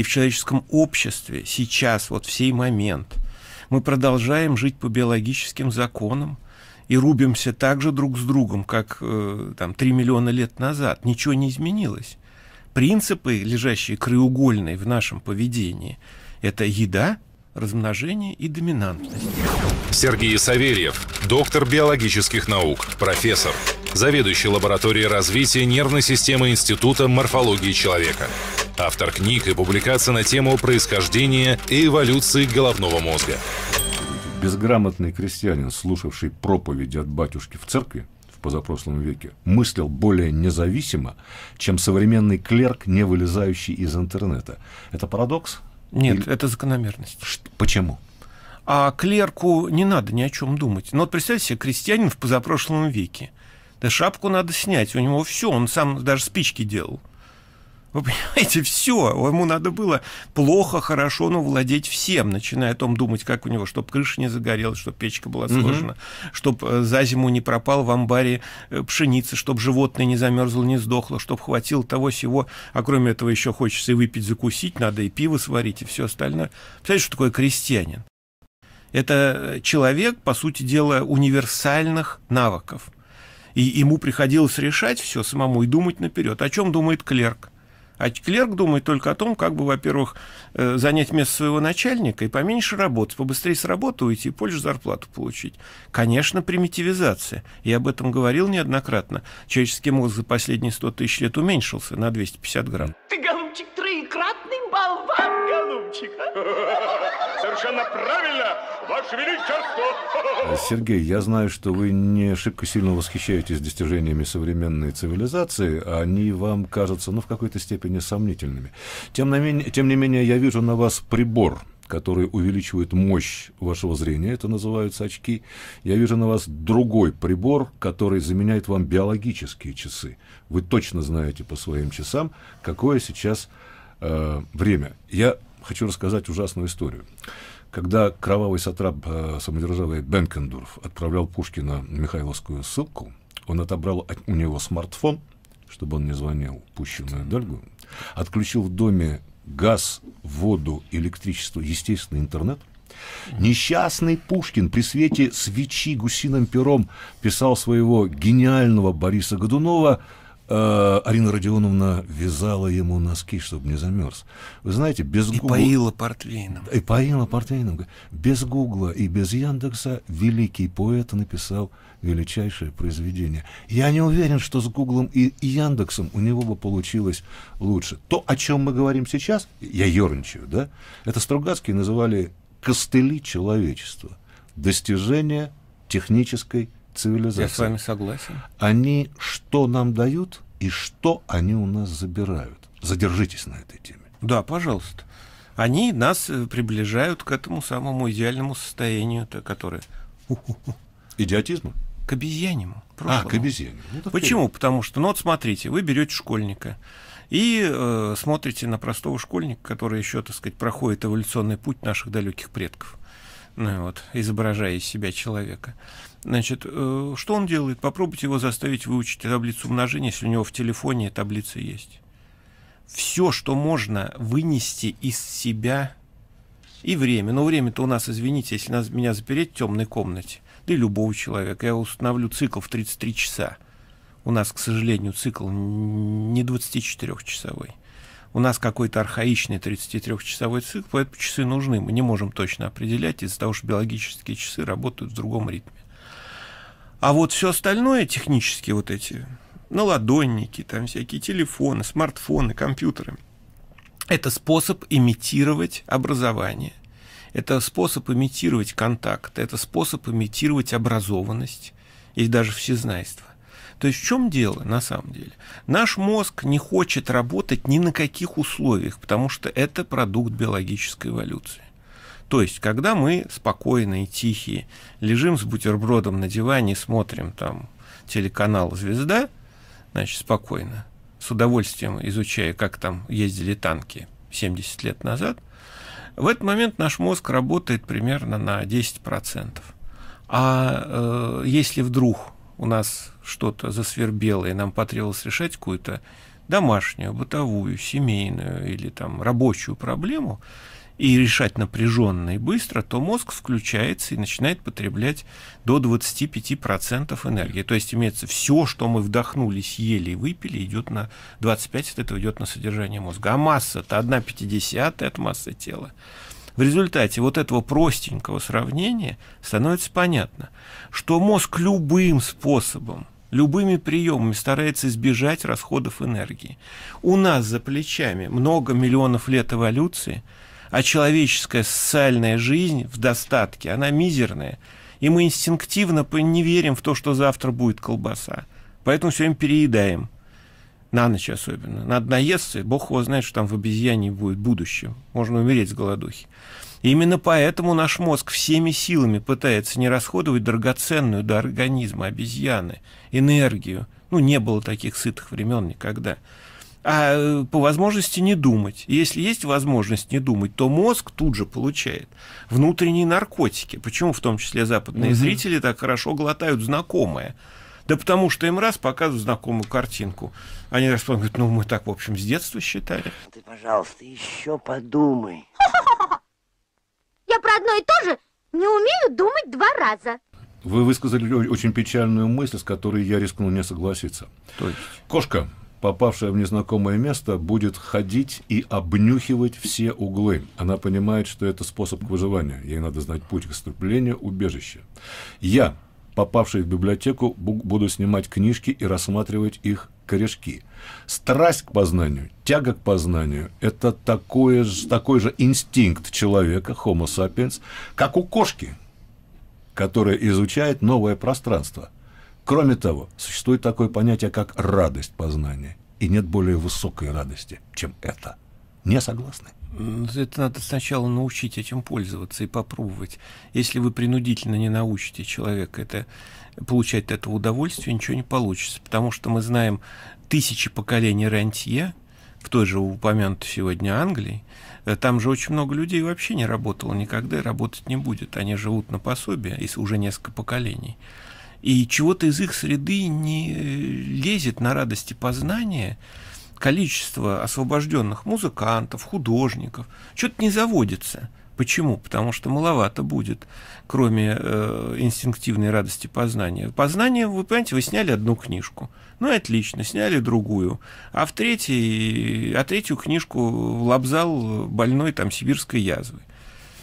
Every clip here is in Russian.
и в человеческом обществе сейчас, вот в сей момент, мы продолжаем жить по биологическим законам и рубимся так же друг с другом, как э, там 3 миллиона лет назад. Ничего не изменилось. Принципы, лежащие краеугольные в нашем поведении, это еда, размножение и доминантность. Сергей Савельев, доктор биологических наук, профессор, заведующий лабораторией развития нервной системы Института морфологии человека автор книг и публикаций на тему происхождения и эволюции головного мозга. Безграмотный крестьянин, слушавший проповеди от батюшки в церкви в позапрошлом веке, мыслил более независимо, чем современный клерк, не вылезающий из интернета. Это парадокс? Нет, Или... это закономерность. Почему? А клерку не надо ни о чем думать. Но ну, вот представьте себе, крестьянин в позапрошлом веке. Да шапку надо снять, у него все, он сам даже спички делал. Вы понимаете, все. Ему надо было плохо, хорошо, но владеть всем, начиная о том думать, как у него, чтобы крыша не загорелась, чтобы печка была сложена, угу. чтобы э, за зиму не пропал в амбаре э, пшеница, чтобы животное не замерзло, не сдохло, чтобы хватило того всего. А кроме этого еще хочется и выпить, закусить, надо и пиво сварить, и все остальное. Представляете, что такое крестьянин? Это э, человек, по сути дела, универсальных навыков. И ему приходилось решать все самому и думать наперед. О чем думает клерк? А клерк думает только о том, как бы, во-первых, э, занять место своего начальника и поменьше работать, побыстрее с работы уйти и позже зарплату получить. Конечно, примитивизация. Я об этом говорил неоднократно. Человеческий мозг за последние 100 тысяч лет уменьшился на 250 грамм. Ты, голубчик, троекратный болван, голубчик. Совершенно правильно, Ваше Величество! Э, Сергей, я знаю, что вы не шибко сильно восхищаетесь достижениями современной цивилизации. А они вам кажутся, ну, в какой-то степени сомнительными. Тем не менее, тем не менее я вижу на вас прибор, который увеличивает мощь вашего зрения, это называются очки. Я вижу на вас другой прибор, который заменяет вам биологические часы. Вы точно знаете по своим часам, какое сейчас э, время. Я хочу рассказать ужасную историю. Когда кровавый сатрап э, самодержавы Бенкендорф отправлял Пушкина в Михайловскую ссылку, он отобрал от, у него смартфон, чтобы он не звонил Пушкину и дальгу, отключил в доме газ, воду, электричество, естественно, интернет. Несчастный Пушкин при свете свечи гусиным пером писал своего гениального Бориса Годунова Э, Арина Родионовна вязала ему носки, чтобы не замерз. Вы знаете, без и Гугла... И поила портвейном. И поила портвейном. Без Гугла и без Яндекса великий поэт написал величайшее произведение. Я не уверен, что с Гуглом и Яндексом у него бы получилось лучше. То, о чем мы говорим сейчас, я ерничаю, да, это Стругацкие называли костыли человечества, достижение технической цивилизации. Я с вами согласен. Они что нам дают и что они у нас забирают? Задержитесь на этой теме. Да, пожалуйста. Они нас э, приближают к этому самому идеальному состоянию, которое... Идиотизма? К обезьянему. А, к обезьянему. Ну, Почему? Ты... Потому что, ну вот смотрите, вы берете школьника, и э, смотрите на простого школьника, который еще, так сказать, проходит эволюционный путь наших далеких предков, ну, вот, изображая из себя человека. Значит, э, что он делает? Попробуйте его заставить выучить таблицу умножения, если у него в телефоне таблица есть. Все, что можно вынести из себя и время. Но время-то у нас, извините, если нас, меня запереть в темной комнате, да и любого человека, я установлю цикл в 33 часа. У нас, к сожалению, цикл не 24-часовой. У нас какой-то архаичный 33-часовой цикл, поэтому часы нужны. Мы не можем точно определять из-за того, что биологические часы работают в другом ритме. А вот все остальное технически вот эти наладонники, ну, там всякие телефоны, смартфоны, компьютеры. Это способ имитировать образование. Это способ имитировать контакт, это способ имитировать образованность и даже всезнайство. То есть в чем дело на самом деле? Наш мозг не хочет работать ни на каких условиях, потому что это продукт биологической эволюции. То есть, когда мы спокойные, тихие, лежим с бутербродом на диване и смотрим там телеканал «Звезда», значит, спокойно, с удовольствием изучая, как там ездили танки 70 лет назад, в этот момент наш мозг работает примерно на 10%. А э, если вдруг у нас что-то засвербело, и нам потребовалось решать какую-то домашнюю, бытовую, семейную или там рабочую проблему, и решать напряженно и быстро, то мозг включается и начинает потреблять до 25% энергии. То есть имеется все, что мы вдохнули, съели и выпили, идет на 25 от этого идет на содержание мозга. А масса это 1,5 от массы тела. В результате вот этого простенького сравнения становится понятно, что мозг любым способом любыми приемами старается избежать расходов энергии. У нас за плечами много миллионов лет эволюции – а человеческая социальная жизнь в достатке, она мизерная. И мы инстинктивно не верим в то, что завтра будет колбаса. Поэтому все время переедаем. На ночь особенно. Надо наесться, и бог его знает, что там в обезьяне будет в будущем. Можно умереть с голодухи. И именно поэтому наш мозг всеми силами пытается не расходовать драгоценную до организма обезьяны энергию. Ну, не было таких сытых времен никогда а э, по возможности не думать. Если есть возможность не думать, то мозг тут же получает внутренние наркотики. Почему в том числе западные угу. зрители так хорошо глотают знакомое? Да потому что им раз показывают знакомую картинку. Они рассказывают, ну мы так, в общем, с детства считали. Ты, пожалуйста, еще подумай. Я про одно и то же не умею думать два раза. Вы высказали очень печальную мысль, с которой я рискну не согласиться. То есть? Кошка попавшая в незнакомое место, будет ходить и обнюхивать все углы. Она понимает, что это способ к выживанию. Ей надо знать путь к отступлению, убежище. Я, попавший в библиотеку, буду снимать книжки и рассматривать их корешки. Страсть к познанию, тяга к познанию – это такое, такой же инстинкт человека, homo sapiens, как у кошки, которая изучает новое пространство – Кроме того, существует такое понятие, как радость познания. И нет более высокой радости, чем это. Не согласны? Это надо сначала научить этим пользоваться и попробовать. Если вы принудительно не научите человека это, получать от этого удовольствие, ничего не получится. Потому что мы знаем тысячи поколений рантье, в той же упомянутой сегодня Англии, э, там же очень много людей вообще не работало никогда и работать не будет. Они живут на пособие, если уже несколько поколений и чего-то из их среды не лезет на радости познания, количество освобожденных музыкантов, художников, что-то не заводится. Почему? Потому что маловато будет, кроме э, инстинктивной радости познания. Познание, вы понимаете, вы сняли одну книжку. Ну, отлично, сняли другую. А в третьей, а третью книжку в лобзал больной там сибирской язвы.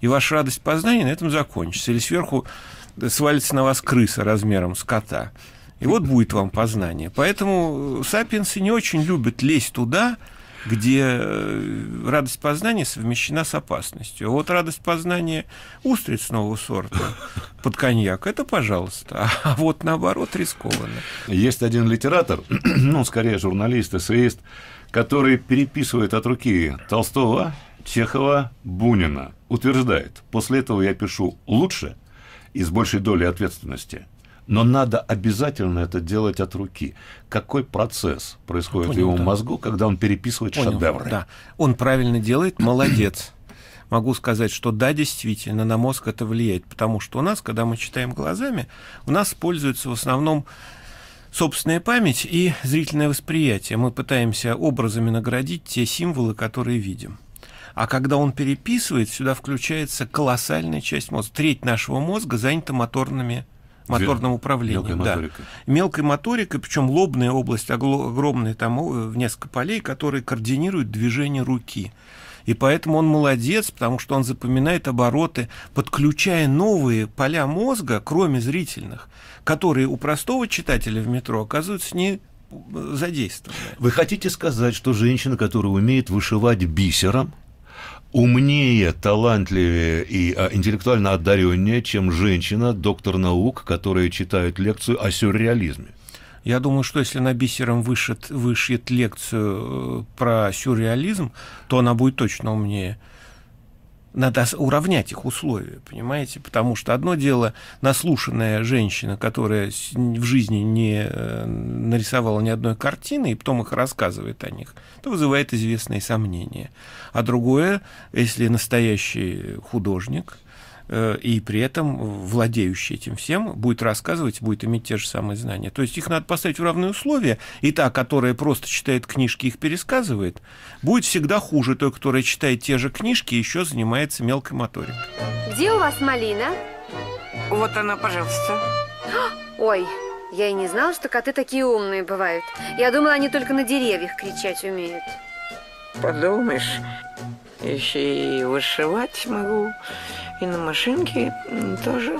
И ваша радость познания на этом закончится. Или сверху свалится на вас крыса размером с кота. И вот будет вам познание. Поэтому э, сапиенсы не очень любят лезть туда, где э, радость познания совмещена с опасностью. А вот радость познания устриц нового сорта под коньяк, это пожалуйста. А вот наоборот рискованно. Есть один литератор, ну, скорее журналист, эссеист, который переписывает от руки Толстого, Чехова, Бунина. Утверждает, после этого я пишу лучше – и с большей долей ответственности. Но надо обязательно это делать от руки. Какой процесс происходит Понял, в его да. мозгу, когда он переписывает Понял, шедевры? Да, он правильно делает, молодец. Могу сказать, что да, действительно, на мозг это влияет, потому что у нас, когда мы читаем глазами, у нас используется в основном собственная память и зрительное восприятие. Мы пытаемся образами наградить те символы, которые видим. А когда он переписывает, сюда включается колоссальная часть мозга. Треть нашего мозга занята моторными моторным управлением. Мелкой да. моторикой. Мелкой моторикой, причем лобная область огромная, там в несколько полей, которые координируют движение руки. И поэтому он молодец, потому что он запоминает обороты, подключая новые поля мозга, кроме зрительных, которые у простого читателя в метро оказываются не э, задействованы. Вы хотите сказать, что женщина, которая умеет вышивать бисером, умнее, талантливее и а, интеллектуально одареннее, чем женщина, доктор наук, которая читает лекцию о сюрреализме? Я думаю, что если она бисером вышит, вышит лекцию э, про сюрреализм, то она будет точно умнее надо уравнять их условия, понимаете? Потому что одно дело наслушанная женщина, которая в жизни не э, нарисовала ни одной картины, и потом их рассказывает о них, то вызывает известные сомнения. А другое, если настоящий художник – Э, и при этом владеющий этим всем будет рассказывать, будет иметь те же самые знания. То есть их надо поставить в равные условия, и та, которая просто читает книжки, их пересказывает, будет всегда хуже той, которая читает те же книжки и еще занимается мелкой моторикой. Где у вас малина? Вот она, пожалуйста. Ой, я и не знала, что коты такие умные бывают. Я думала, они только на деревьях кричать умеют. Подумаешь, еще и вышивать могу, и на машинке тоже.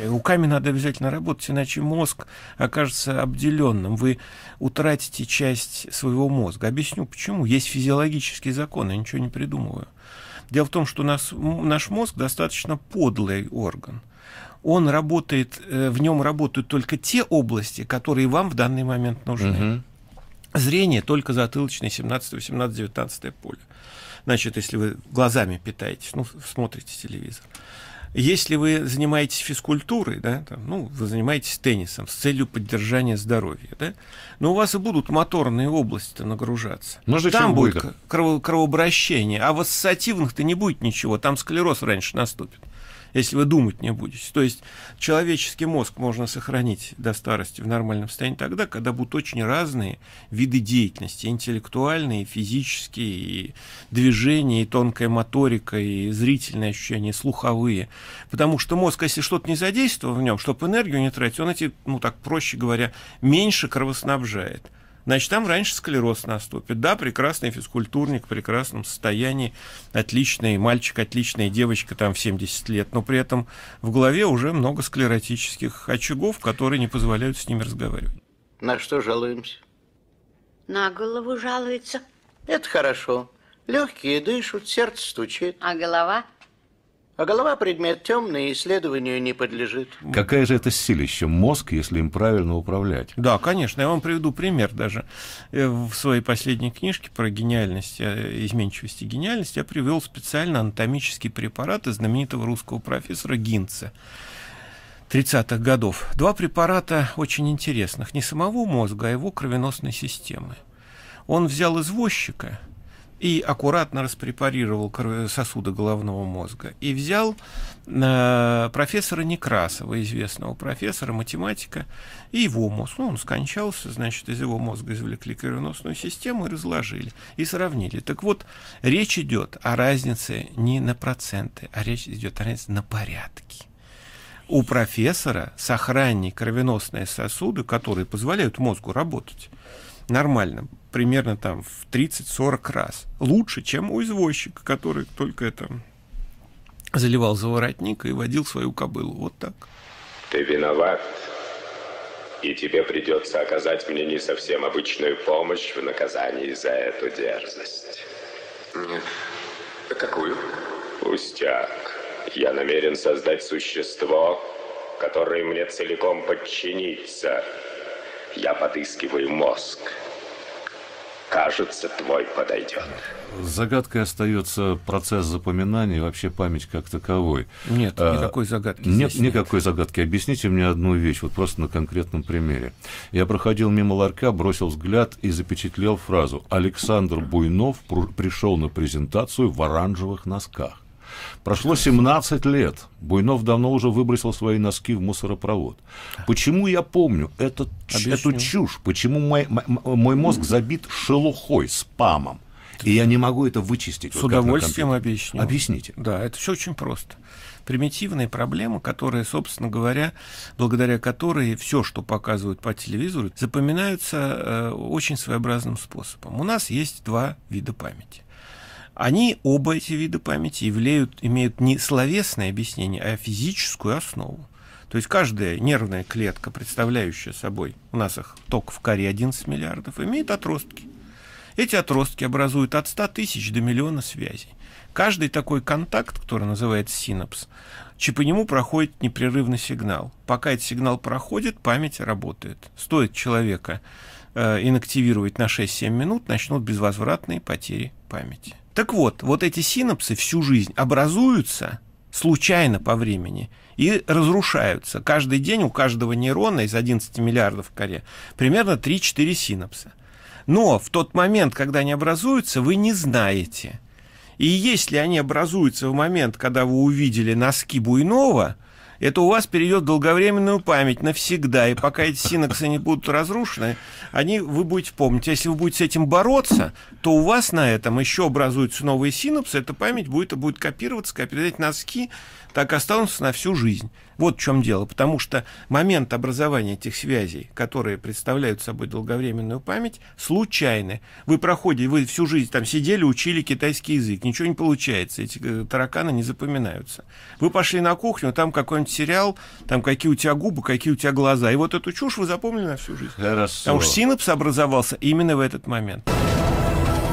У Руками надо обязательно работать, иначе мозг окажется обделенным. Вы утратите часть своего мозга. Объясню почему. Есть физиологический закон, я ничего не придумываю. Дело в том, что нас, наш мозг достаточно подлый орган. Он работает, э, в нем работают только те области, которые вам в данный момент нужны. Угу. Зрение только затылочное 17, 18, 19 поле значит, если вы глазами питаетесь, ну, смотрите телевизор. Если вы занимаетесь физкультурой, да, там, ну, вы занимаетесь теннисом с целью поддержания здоровья, да, но у вас и будут моторные области нагружаться. Ну, Может, там будет, кровообращение, а в ассоциативных-то не будет ничего, там склероз раньше наступит если вы думать не будете. То есть человеческий мозг можно сохранить до старости в нормальном состоянии тогда, когда будут очень разные виды деятельности, интеллектуальные, физические, и движения, и тонкая моторика, и зрительные ощущения, и слуховые. Потому что мозг, если что-то не задействовал в нем, чтобы энергию не тратить, он эти, ну так проще говоря, меньше кровоснабжает значит, там раньше склероз наступит. Да, прекрасный физкультурник в прекрасном состоянии, отличный мальчик, отличная девочка там в 70 лет, но при этом в голове уже много склеротических очагов, которые не позволяют с ними разговаривать. На что жалуемся? На голову жалуется. Это хорошо. Легкие дышат, сердце стучит. А голова? А голова – предмет темный и исследованию не подлежит. Какая же это силища мозг, если им правильно управлять? Да, конечно. Я вам приведу пример даже. Э, в своей последней книжке про гениальность, э, изменчивость и гениальность я привел специально анатомический препарат из знаменитого русского профессора Гинца. 30-х годов. Два препарата очень интересных. Не самого мозга, а его кровеносной системы. Он взял извозчика – и аккуратно распрепарировал сосуды головного мозга. И взял э, профессора Некрасова, известного профессора, математика, и его мозг. Ну, он скончался, значит, из его мозга извлекли кровеносную систему и разложили, и сравнили. Так вот, речь идет о разнице не на проценты, а речь идет о разнице на порядки у профессора сохранней кровеносные сосуды, которые позволяют мозгу работать нормально, примерно там в 30-40 раз. Лучше, чем у извозчика, который только это заливал за воротник и водил свою кобылу. Вот так. Ты виноват, и тебе придется оказать мне не совсем обычную помощь в наказании за эту дерзость. Нет. А какую? Пустяк. Я намерен создать существо, которое мне целиком подчинится. Я подыскиваю мозг. Кажется, твой подойдет. Загадкой остается процесс запоминания и вообще память как таковой. Нет, а, никакой загадки. Нет, здесь никакой нет. загадки. Объясните мне одну вещь, вот просто на конкретном примере. Я проходил мимо ларька, бросил взгляд и запечатлел фразу «Александр Буйнов пришел на презентацию в оранжевых носках». Прошло 17 лет. Буйнов давно уже выбросил свои носки в мусоропровод. Почему я помню этот эту чушь? Почему мой, мой мозг забит шелухой, спамом? И я не могу это вычистить. С вот удовольствием объясню. Объясните. Да, это все очень просто. Примитивные проблемы, которые, собственно говоря, благодаря которой все, что показывают по телевизору, запоминаются э, очень своеобразным способом. У нас есть два вида памяти. Они, оба эти вида памяти, являют, имеют не словесное объяснение, а физическую основу. То есть каждая нервная клетка, представляющая собой, у нас их ток в коре 11 миллиардов, имеет отростки. Эти отростки образуют от 100 тысяч до миллиона связей. Каждый такой контакт, который называется синапс, по нему проходит непрерывный сигнал. Пока этот сигнал проходит, память работает. Стоит человека э, инактивировать на 6-7 минут, начнут безвозвратные потери памяти. Так вот, вот эти синапсы всю жизнь образуются случайно по времени и разрушаются. Каждый день у каждого нейрона из 11 миллиардов в коре примерно 3-4 синапса. Но в тот момент, когда они образуются, вы не знаете. И если они образуются в момент, когда вы увидели носки Буйнова, это у вас перейдет долговременную память навсегда. И пока эти синоксы не будут разрушены, они вы будете помнить. А если вы будете с этим бороться, то у вас на этом еще образуются новые синапсы, эта память будет, будет копироваться, копировать носки, так останутся на всю жизнь. Вот в чем дело. Потому что момент образования этих связей, которые представляют собой долговременную память, случайны. Вы проходите, вы всю жизнь там сидели, учили китайский язык, ничего не получается, эти тараканы не запоминаются. Вы пошли на кухню, там какой-нибудь какой-нибудь сериал, там, какие у тебя губы, какие у тебя глаза. И вот эту чушь вы запомнили на всю жизнь. Хорошо. Потому что синапс образовался именно в этот момент.